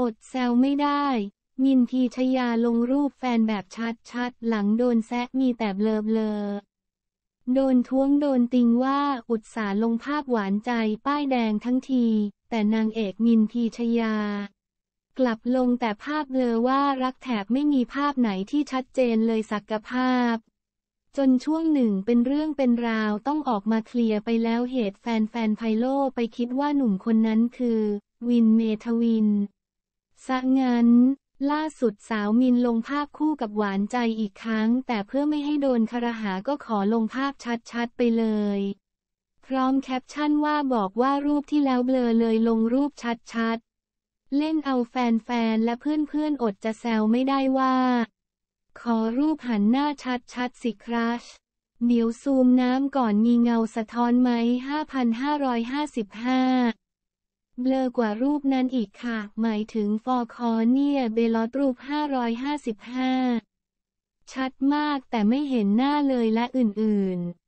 อดแซวไม่ได้ มินทีชยาลงรูปแฟนแบบชัด ๆ หลังโดนแซะมีแต่เบลอเบลอโดนท้วงโดนติงว่าอุตสาลงภาพหวานใจป้ายแดงทั้งที แต่นางเอกมินทีชยา กลับลงแต่ภาพเลอว่ารักแถบไม่มีภาพไหนที่ชัดเจนเลยสักภาพ จนช่วงหนึ่งเป็นเรื่องเป็นราวต้องออกมาเคลียร์ไปแล้วเหตุแฟนแฟนไพโลไปคิดว่าหนุ่มคนนั้นคือ วินเมทวินซะงั้นล่าสุดสาวมินลงภาพคู่กับหวานใจอีกครั้งแต่เพื่อไม่ให้โดนคารหาก็ขอลงภาพชัดๆไปเลย พร้อมแคปชั่นว่าบอกว่ารูปที่แล้วเบลอเลยลงรูปชัดๆ เล่นเอาแฟนๆและเพื่อนๆอดจะแซวไม่ได้ว่า ขอรูปหันหน้าชัดๆสิครัชเดี๋ยวซูมน้ำก่อนมีเงาสะท้อนไหม5,555เบลอกว่ารูปนั้นอีกค่ะ หมายถึงฟอร์คอเนียเบลอตรูป 555 ชัดมากแต่ไม่เห็นหน้าเลยและอื่น ๆ